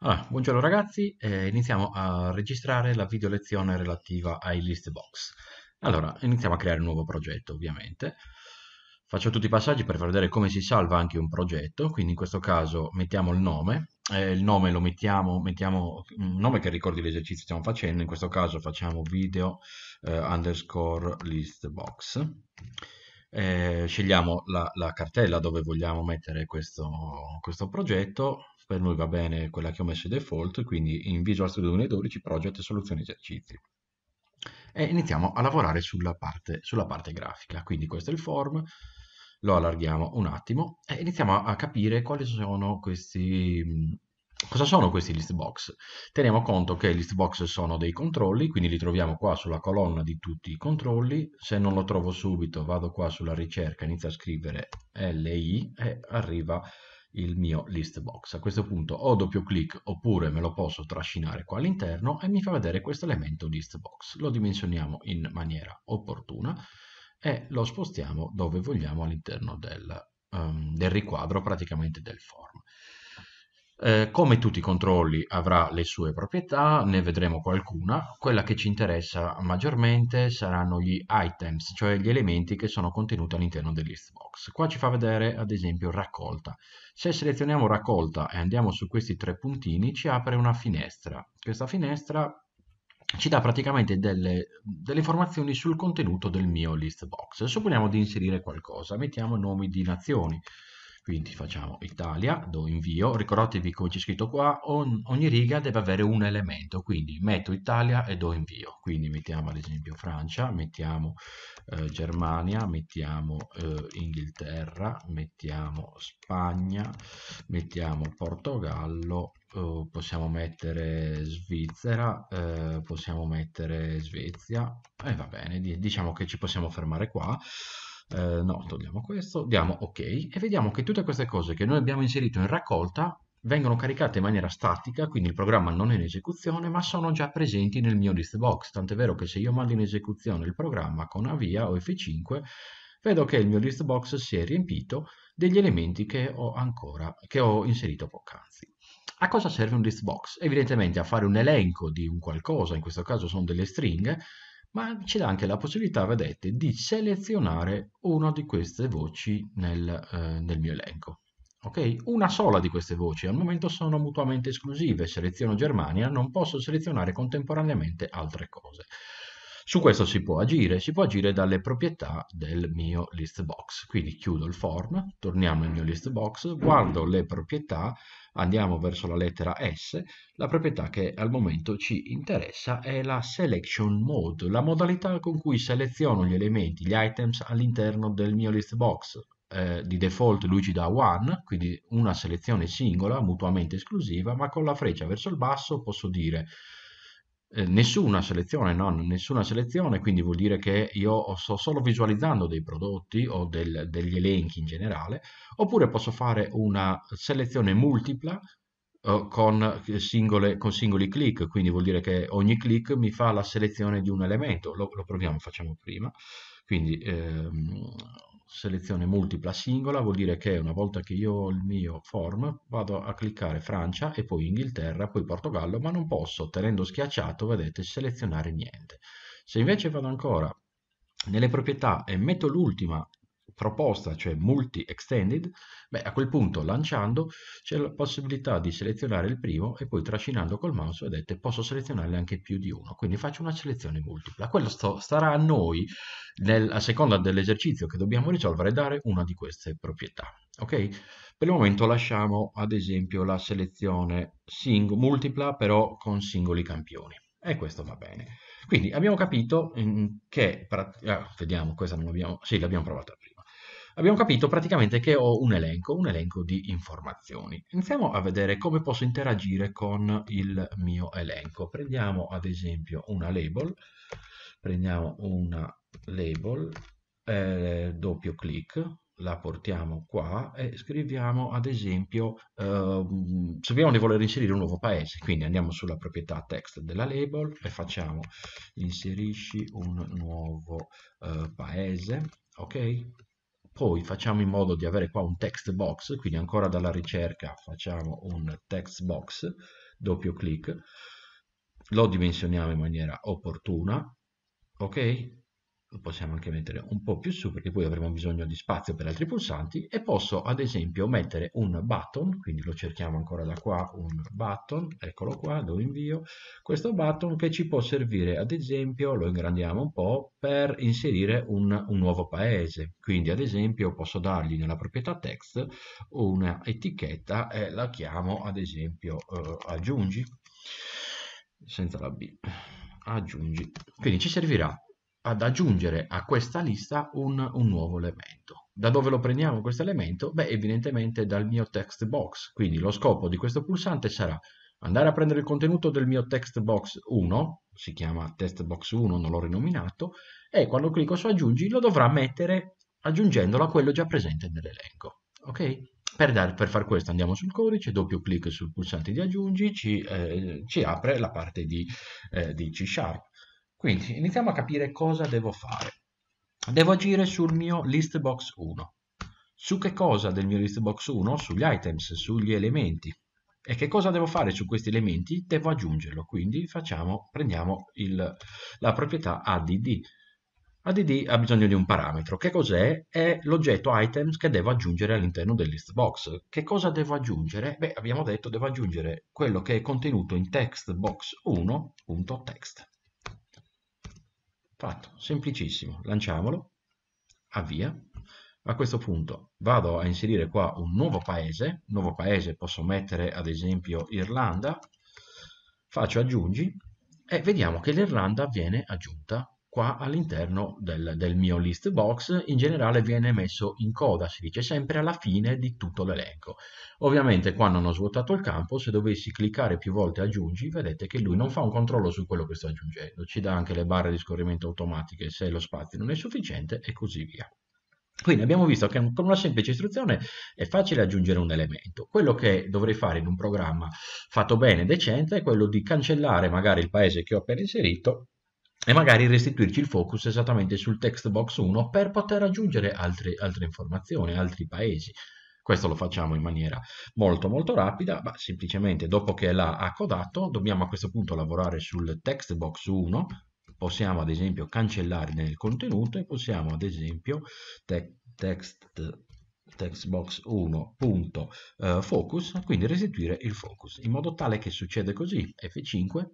Allora, buongiorno ragazzi, eh, iniziamo a registrare la video lezione relativa ai list box. Allora, iniziamo a creare un nuovo progetto ovviamente. Faccio tutti i passaggi per far vedere come si salva anche un progetto, quindi in questo caso mettiamo il nome, eh, il nome lo mettiamo, mettiamo un nome che ricordi l'esercizio che stiamo facendo, in questo caso facciamo video eh, underscore list box. Eh, scegliamo la, la, cartella dove vogliamo mettere questo, questo progetto, per noi va bene quella che ho messo di default, quindi in Visual Studio 2012 Project Soluzioni Esercizi. E iniziamo a lavorare sulla parte, sulla parte grafica, quindi questo è il form, lo allarghiamo un attimo e iniziamo a capire quali sono questi Cosa sono questi list box? Teniamo conto che i list box sono dei controlli, quindi li troviamo qua sulla colonna di tutti i controlli. Se non lo trovo subito vado qua sulla ricerca, inizio a scrivere LI e arriva il mio list box. A questo punto o doppio clic oppure me lo posso trascinare qua all'interno e mi fa vedere questo elemento list box. Lo dimensioniamo in maniera opportuna e lo spostiamo dove vogliamo all'interno del, um, del riquadro praticamente del form. Eh, come tutti i controlli avrà le sue proprietà, ne vedremo qualcuna, quella che ci interessa maggiormente saranno gli items, cioè gli elementi che sono contenuti all'interno del list box. Qua ci fa vedere ad esempio raccolta. Se selezioniamo raccolta e andiamo su questi tre puntini ci apre una finestra. Questa finestra ci dà praticamente delle, delle, informazioni sul contenuto del mio list box. Supponiamo di inserire qualcosa, mettiamo nomi di nazioni, quindi facciamo Italia, do invio, ricordatevi come c'è scritto qua, on, ogni riga deve avere un elemento, quindi metto Italia e do invio, quindi mettiamo ad esempio Francia, mettiamo eh, Germania, mettiamo eh, Inghilterra, mettiamo Spagna, mettiamo Portogallo, eh, possiamo mettere Svizzera, eh, possiamo mettere Svezia, e va bene, diciamo che ci possiamo fermare qua eh, no, togliamo questo, diamo ok e vediamo che tutte queste cose che noi abbiamo inserito in raccolta vengono caricate in maniera statica, quindi il programma non è in esecuzione, ma sono già presenti nel mio list box, tant'è vero che se io mando in esecuzione il programma con avvia o F5, vedo che il mio list box si è riempito degli elementi che ho, ancora, che ho inserito poc'anzi. A cosa serve un list box? Evidentemente a fare un elenco di un qualcosa, in questo caso sono delle stringhe, ma ci dà anche la possibilità, vedete, di selezionare una di queste voci nel, eh, nel mio elenco. Okay? Una sola di queste voci al momento sono mutuamente esclusive, seleziono Germania, non posso selezionare contemporaneamente altre cose. Su questo si può agire, si può agire dalle proprietà del mio list box. Quindi chiudo il form, torniamo nel mio list box, guardo le proprietà, andiamo verso la lettera S, la proprietà che al momento ci interessa è la selection mode, la modalità con cui seleziono gli elementi, gli items all'interno del mio list box. Eh, di default lui ci dà one, quindi una selezione singola, mutuamente esclusiva, ma con la freccia verso il basso posso dire eh, nessuna selezione, no? nessuna selezione, quindi vuol dire che io sto solo visualizzando dei prodotti o del, degli elenchi in generale, oppure posso fare una selezione multipla eh, con, singole, con, singoli clic, quindi vuol dire che ogni clic mi fa la selezione di un elemento, lo, lo proviamo, facciamo prima, quindi ehm, selezione multipla singola vuol dire che una volta che io ho il mio form vado a cliccare Francia e poi Inghilterra, poi Portogallo, ma non posso, tenendo schiacciato, vedete, selezionare niente. Se invece vado ancora nelle proprietà e metto l'ultima proposta, cioè multi extended, beh, a quel punto lanciando c'è la possibilità di selezionare il primo e poi trascinando col mouse vedete posso selezionarne anche più di uno, quindi faccio una selezione multipla. Quello sto, starà a noi, nel, a seconda dell'esercizio che dobbiamo risolvere, dare una di queste proprietà. Ok? Per il momento lasciamo ad esempio la selezione sing- multipla però con singoli campioni e questo va bene. Quindi abbiamo capito mm, che, ah, vediamo, questa non l'abbiamo, sì, l'abbiamo provata prima. Abbiamo capito praticamente che ho un elenco, un elenco di informazioni. Iniziamo a vedere come posso interagire con il mio elenco. Prendiamo ad esempio una label, prendiamo una label, eh, doppio clic, la portiamo qua e scriviamo ad esempio eh, sappiamo di voler inserire un nuovo paese quindi andiamo sulla proprietà text della label e facciamo inserisci un nuovo eh, paese ok poi facciamo in modo di avere qua un text box, quindi ancora dalla ricerca facciamo un text box, doppio clic, lo dimensioniamo in maniera opportuna, ok? lo possiamo anche mettere un po' più su perché poi avremo bisogno di spazio per altri pulsanti e posso ad esempio mettere un button, quindi lo cerchiamo ancora da qua, un button, eccolo qua, lo invio, questo button che ci può servire ad esempio, lo ingrandiamo un po', per inserire un, un nuovo paese, quindi ad esempio posso dargli nella proprietà text una etichetta e la chiamo ad esempio eh, aggiungi, senza la B, aggiungi, quindi ci servirà ad aggiungere a questa lista un, un nuovo elemento. Da dove lo prendiamo questo elemento? Beh, evidentemente dal mio text box, quindi lo scopo di questo pulsante sarà andare a prendere il contenuto del mio text box 1, si chiama text box 1, non l'ho rinominato, e quando clicco su aggiungi lo dovrà mettere aggiungendolo a quello già presente nell'elenco. Ok? Per, dare, per, far questo andiamo sul codice, doppio clic sul pulsante di aggiungi, ci, eh, ci apre la parte di, eh, di C Sharp. Quindi iniziamo a capire cosa devo fare. Devo agire sul mio list box 1. Su che cosa del mio list box 1? Sugli items, sugli elementi. E che cosa devo fare su questi elementi? Devo aggiungerlo, quindi facciamo, prendiamo il, la proprietà add. Add ha bisogno di un parametro. Che cos'è? È l'oggetto items che devo aggiungere all'interno del list box. Che cosa devo aggiungere? Beh, abbiamo detto devo aggiungere quello che è contenuto in textbox1.text. Fatto, semplicissimo. Lanciamolo, avvia. A questo punto vado a inserire qua un nuovo paese, nuovo paese posso mettere ad esempio Irlanda, faccio aggiungi e vediamo che l'Irlanda viene aggiunta qua all'interno del, del, mio list box in generale viene messo in coda, si dice sempre alla fine di tutto l'elenco. Ovviamente qua non ho svuotato il campo, se dovessi cliccare più volte aggiungi vedete che lui non fa un controllo su quello che sto aggiungendo, ci dà anche le barre di scorrimento automatiche se lo spazio non è sufficiente e così via. Quindi abbiamo visto che con una semplice istruzione è facile aggiungere un elemento. Quello che dovrei fare in un programma fatto bene, e decente, è quello di cancellare magari il paese che ho appena inserito e magari restituirci il focus esattamente sul text box 1 per poter aggiungere altre, altre informazioni, altri paesi. Questo lo facciamo in maniera molto molto rapida, ma semplicemente dopo che l'ha accodato dobbiamo a questo punto lavorare sul text box 1, possiamo ad esempio cancellare il contenuto e possiamo ad esempio te text, text box 1.focus, eh, quindi restituire il focus, in modo tale che succede così, F5,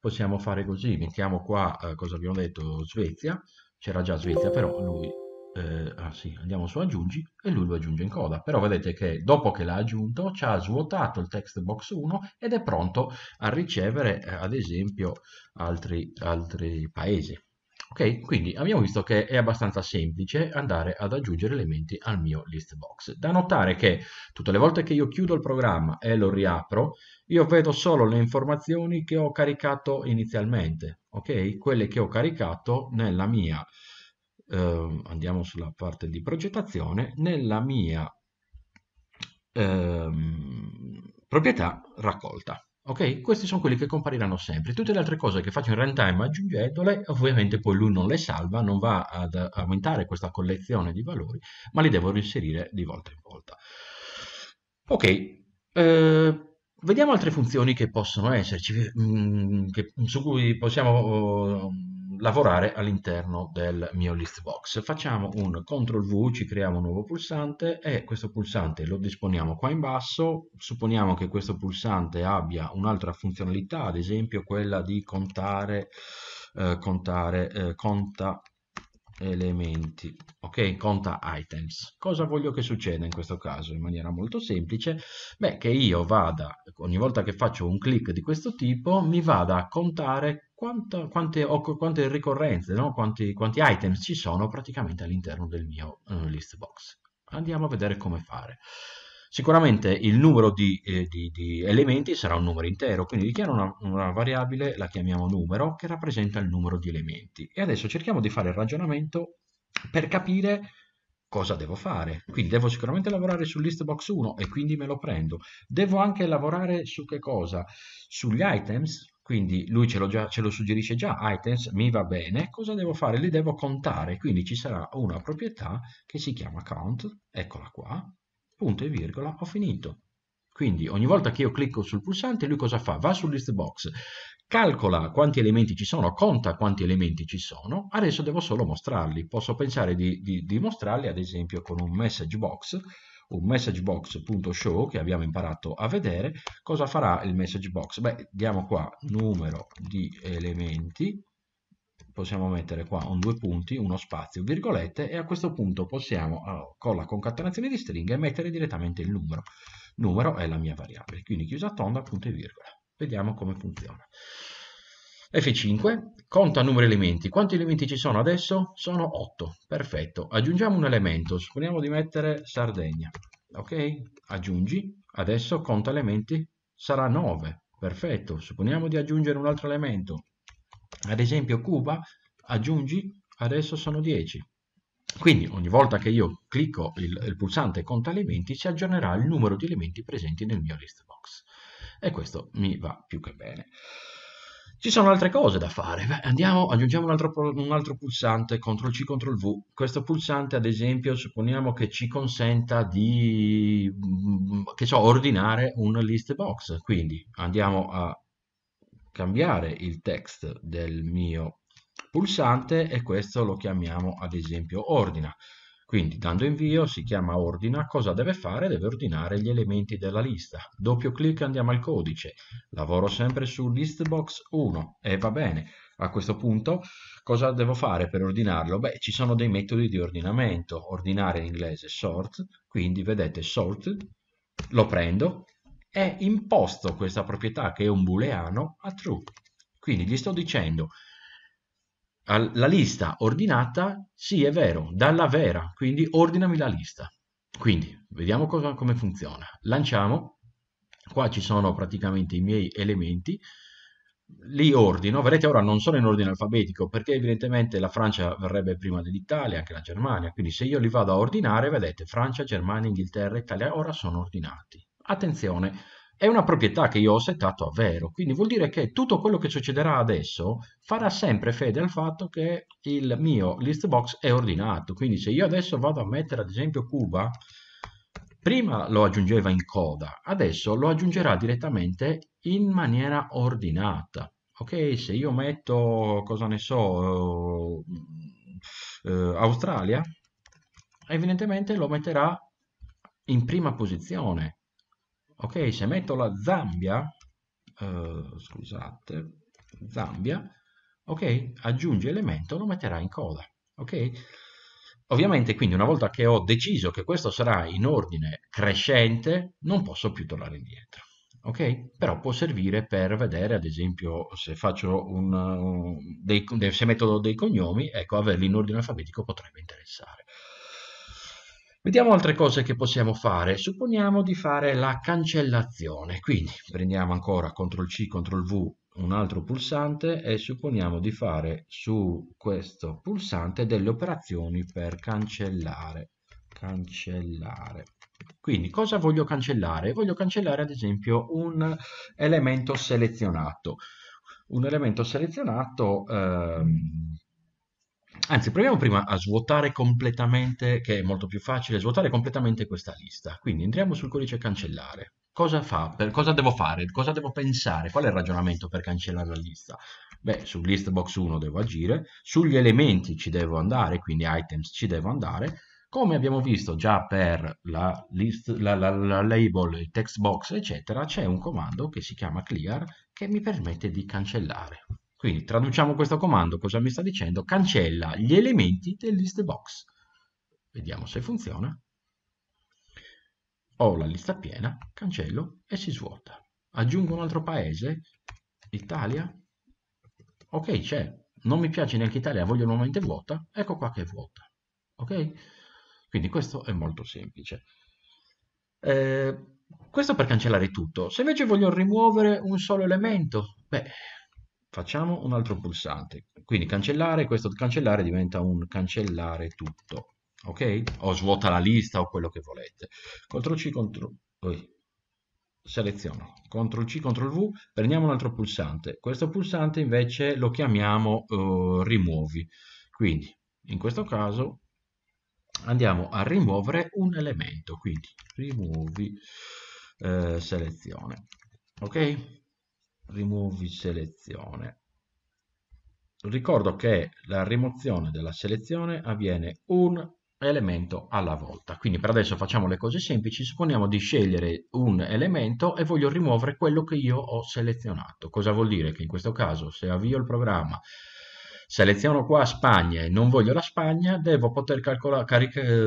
possiamo fare così, mettiamo qua eh, cosa abbiamo detto Svezia, c'era già Svezia però lui, eh, ah sì, andiamo su aggiungi e lui lo aggiunge in coda, però vedete che dopo che l'ha aggiunto ci ha svuotato il text box 1 ed è pronto a ricevere eh, ad esempio altri, altri paesi. Ok, quindi abbiamo visto che è abbastanza semplice andare ad aggiungere elementi al mio list box. Da notare che tutte le volte che io chiudo il programma e lo riapro, io vedo solo le informazioni che ho caricato inizialmente, ok? Quelle che ho caricato nella mia, eh, andiamo sulla parte di progettazione, nella mia eh, proprietà raccolta. Ok? Questi sono quelli che compariranno sempre. Tutte le altre cose che faccio in runtime aggiungendole, ovviamente poi lui non le salva, non va ad aumentare questa collezione di valori, ma li devo reinserire di volta in volta. Ok, eh, vediamo altre funzioni che possono esserci, che, mm, su cui possiamo lavorare all'interno del mio list box. Facciamo un CTRL V, ci creiamo un nuovo pulsante e questo pulsante lo disponiamo qua in basso. Supponiamo che questo pulsante abbia un'altra funzionalità, ad esempio quella di contare, eh, contare eh, conta elementi ok conta items cosa voglio che succeda in questo caso in maniera molto semplice beh che io vada ogni volta che faccio un click di questo tipo mi vada a contare quanta, quante, quante, ricorrenze no? quanti, quanti items ci sono praticamente all'interno del mio uh, list box andiamo a vedere come fare Sicuramente il numero di, eh, di, di, elementi sarà un numero intero, quindi dichiaro una, una, variabile, la chiamiamo numero, che rappresenta il numero di elementi. E adesso cerchiamo di fare il ragionamento per capire cosa devo fare. Quindi devo sicuramente lavorare su listbox 1 e quindi me lo prendo. Devo anche lavorare su che cosa? Sugli items, quindi lui ce lo, già, ce lo, suggerisce già, items, mi va bene, cosa devo fare? Li devo contare, quindi ci sarà una proprietà che si chiama count, eccola qua, punto e virgola, ho finito. Quindi ogni volta che io clicco sul pulsante, lui cosa fa? Va sul list box, calcola quanti elementi ci sono, conta quanti elementi ci sono, adesso devo solo mostrarli. Posso pensare di, di, di mostrarli ad esempio con un message box, un message box.show che abbiamo imparato a vedere. Cosa farà il message box? Beh, diamo qua numero di elementi possiamo mettere qua un due punti, uno spazio, virgolette, e a questo punto possiamo, allora, con la concatenazione di stringhe, mettere direttamente il numero. Numero è la mia variabile, quindi chiusa tonda, punto e virgola. Vediamo come funziona. F5 conta numero elementi. Quanti elementi ci sono adesso? Sono 8. Perfetto. Aggiungiamo un elemento. Supponiamo di mettere Sardegna. Ok? Aggiungi. Adesso conta elementi. Sarà 9. Perfetto. Supponiamo di aggiungere un altro elemento. Ad esempio Cuba, aggiungi, adesso sono 10. Quindi ogni volta che io clicco il, il pulsante conta elementi si aggiornerà il numero di elementi presenti nel mio list box. E questo mi va più che bene. Ci sono altre cose da fare, Beh, andiamo, aggiungiamo un altro, un altro, pulsante, CTRL C, CTRL V. Questo pulsante ad esempio supponiamo che ci consenta di, so, ordinare un list box, quindi andiamo a cambiare il text del mio pulsante e questo lo chiamiamo ad esempio ordina. Quindi dando invio si chiama ordina, cosa deve fare? Deve ordinare gli elementi della lista. Doppio clic andiamo al codice, lavoro sempre su listbox 1 e va bene. A questo punto cosa devo fare per ordinarlo? Beh, ci sono dei metodi di ordinamento, ordinare in inglese sort, quindi vedete sort, lo prendo, è imposto questa proprietà che è un booleano a true. Quindi gli sto dicendo la lista ordinata, sì è vero, dalla vera, quindi ordinami la lista. Quindi vediamo cosa, come funziona. Lanciamo, qua ci sono praticamente i miei elementi, li ordino, vedete ora non sono in ordine alfabetico perché evidentemente la Francia verrebbe prima dell'Italia, anche la Germania, quindi se io li vado a ordinare, vedete Francia, Germania, Inghilterra, Italia, ora sono ordinati. Attenzione, è una proprietà che io ho settato a vero, quindi vuol dire che tutto quello che succederà adesso farà sempre fede al fatto che il mio list box è ordinato, quindi se io adesso vado a mettere ad esempio Cuba, prima lo aggiungeva in coda, adesso lo aggiungerà direttamente in maniera ordinata. Ok, se io metto, cosa ne so, eh, eh Australia, evidentemente lo metterà in prima posizione, ok se metto la Zambia eh, scusate Zambia ok aggiunge elemento lo metterà in coda ok ovviamente quindi una volta che ho deciso che questo sarà in ordine crescente non posso più tornare indietro ok? Però può servire per vedere, ad esempio, se, un, un, dei, se metto dei cognomi, ecco, averli in ordine alfabetico potrebbe interessare. Vediamo altre cose che possiamo fare. Supponiamo di fare la cancellazione, quindi prendiamo ancora CTRL-C, CTRL-V, un altro pulsante e supponiamo di fare su questo pulsante delle operazioni per cancellare. Cancellare. Quindi cosa voglio cancellare? Voglio cancellare ad esempio un elemento selezionato. Un elemento selezionato... Ehm, Anzi, proviamo prima a svuotare completamente, che è molto più facile, svuotare completamente questa lista. Quindi entriamo sul codice cancellare. Cosa, fa, per, cosa devo fare? Cosa devo pensare? Qual è il ragionamento per cancellare la lista? Beh, su list box 1 devo agire, sugli elementi ci devo andare, quindi items ci devo andare, come abbiamo visto già per la, list, la, la, la label, il text box, eccetera, c'è un comando che si chiama clear che mi permette di cancellare. Quindi traduciamo questo comando, cosa mi sta dicendo? Cancella gli elementi del list box. Vediamo se funziona. Ho la lista piena, cancello e si svuota. Aggiungo un altro paese, Italia. Ok, c'è. Non mi piace neanche Italia, voglio nuovamente vuota. Ecco qua che è vuota. Ok? Quindi questo è molto semplice. Eh, questo per cancellare tutto. Se invece voglio rimuovere un solo elemento, beh, facciamo un altro pulsante quindi cancellare questo cancellare diventa un cancellare tutto ok o svuota la lista o quello che volete ctrl c ctrl oh, seleziono ctrl c ctrl v prendiamo un altro pulsante questo pulsante invece lo chiamiamo uh, rimuovi quindi in questo caso andiamo a rimuovere un elemento quindi rimuovi eh, selezione ok rimuovi selezione. Ricordo che la rimozione della selezione avviene un elemento alla volta. Quindi per adesso facciamo le cose semplici, supponiamo di scegliere un elemento e voglio rimuovere quello che io ho selezionato. Cosa vuol dire? Che in questo caso se avvio il programma, seleziono qua Spagna e non voglio la Spagna, devo poter calcolare, caricare,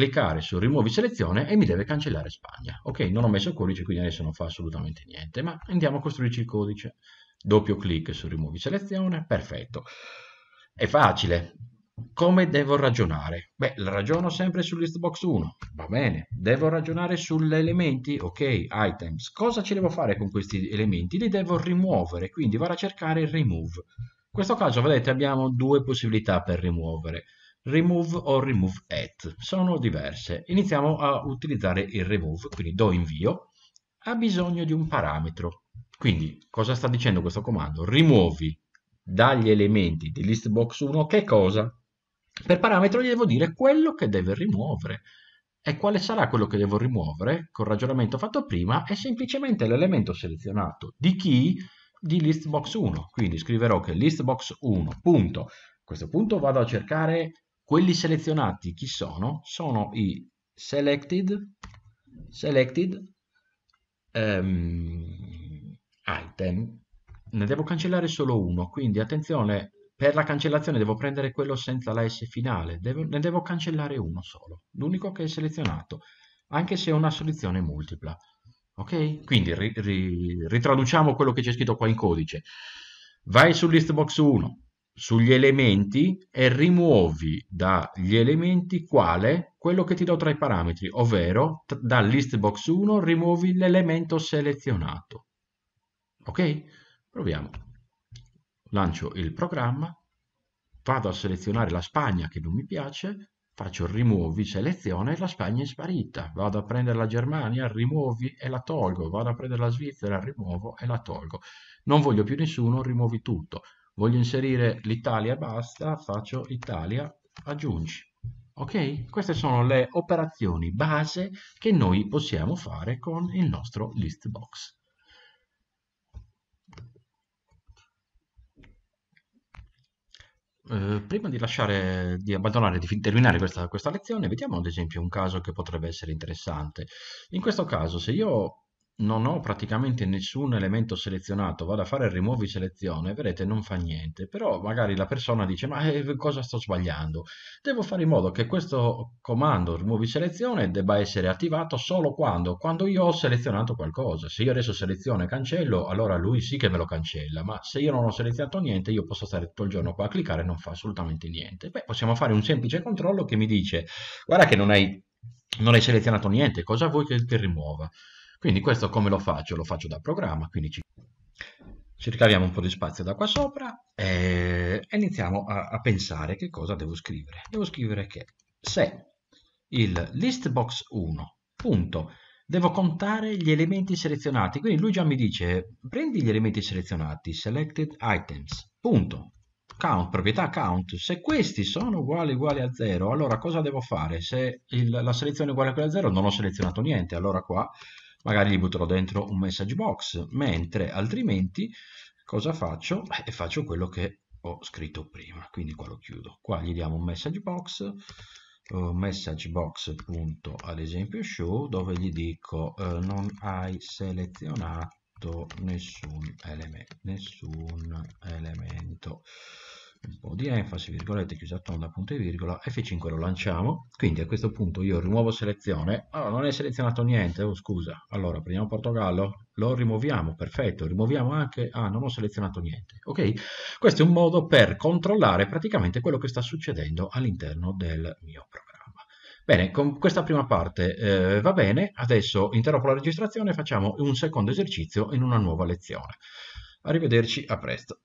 cliccare su rimuovi selezione e mi deve cancellare Spagna. Ok, non ho messo il codice, quindi adesso non fa assolutamente niente, ma andiamo a costruirci il codice. Doppio clic su rimuovi selezione, perfetto. È facile. Come devo ragionare? Beh, ragiono sempre su listbox 1, va bene. Devo ragionare sugli elementi, ok, items. Cosa ci devo fare con questi elementi? Li devo rimuovere, quindi vado a cercare il remove. In questo caso, vedete, abbiamo due possibilità per rimuovere remove o remove at sono diverse iniziamo a utilizzare il remove quindi do invio ha bisogno di un parametro quindi cosa sta dicendo questo comando rimuovi dagli elementi di listbox 1 che cosa per parametro gli devo dire quello che deve rimuovere e quale sarà quello che devo rimuovere col ragionamento fatto prima è semplicemente l'elemento selezionato di key di listbox 1 quindi scriverò che listbox 1 a questo punto vado a cercare quelli selezionati chi sono? Sono i selected, selected um, item. Ne devo cancellare solo uno, quindi attenzione, per la cancellazione devo prendere quello senza la S finale, devo, ne devo cancellare uno solo, l'unico che è selezionato, anche se è una soluzione multipla. Ok? Quindi ri, ri, ritraduciamo quello che c'è scritto qua in codice. Vai su listbox 1, sugli elementi e rimuovi dagli elementi quale? Quello che ti do tra i parametri, ovvero dal list box 1 rimuovi l'elemento selezionato. Ok? Proviamo. Lancio il programma, vado a selezionare la Spagna che non mi piace, faccio rimuovi, selezione, la Spagna è sparita. Vado a prendere la Germania, rimuovi e la tolgo. Vado a prendere la Svizzera, rimuovo e la tolgo. Non voglio più nessuno, rimuovi tutto voglio inserire l'Italia basta, faccio Italia, aggiungi. Ok? Queste sono le operazioni base che noi possiamo fare con il nostro list box. Eh, prima di, lasciare, di abbandonare, di terminare questa, questa lezione, vediamo ad esempio un caso che potrebbe essere interessante. In questo caso, se io non ho praticamente nessun elemento selezionato, vado a fare il rimuovi selezione, vedete non fa niente, però magari la persona dice ma eh, cosa sto sbagliando? Devo fare in modo che questo comando rimuovi selezione debba essere attivato solo quando, quando io ho selezionato qualcosa, se io adesso seleziono e cancello allora lui sì che me lo cancella, ma se io non ho selezionato niente io posso stare tutto il giorno qua a cliccare e non fa assolutamente niente. Beh, possiamo fare un semplice controllo che mi dice guarda che non hai, non hai selezionato niente, cosa vuoi che ti rimuova? Quindi questo come lo faccio? Lo faccio da programma, quindi ci, ci ricaviamo un po' di spazio da qua sopra e, iniziamo a, a pensare che cosa devo scrivere. Devo scrivere che se il listbox 1, punto, devo contare gli elementi selezionati. Quindi lui già mi dice, prendi gli elementi selezionati, selected items, punto, count, proprietà count. Se questi sono uguali uguali a 0, allora cosa devo fare? Se il, la selezione è uguale a 0, non ho selezionato niente, allora qua magari gli butterò dentro un message box, mentre altrimenti cosa faccio? Eh, faccio quello che ho scritto prima, quindi qua lo chiudo. Qua gli diamo un message box, eh, message box punto ad esempio show, dove gli dico uh, non hai selezionato nessun, element, nessun elemento un po' di enfasi, virgolette, chiusa tonda, punto e virgola, F5 lo lanciamo, quindi a questo punto io rimuovo selezione, allora non è selezionato niente, oh, scusa, allora prendiamo Portogallo, lo rimuoviamo, perfetto, rimuoviamo anche, ah non ho selezionato niente, ok? Questo è un modo per controllare praticamente quello che sta succedendo all'interno del mio programma. Bene, con questa prima parte eh, va bene, adesso interrompo la registrazione e facciamo un secondo esercizio in una nuova lezione. Arrivederci, a presto.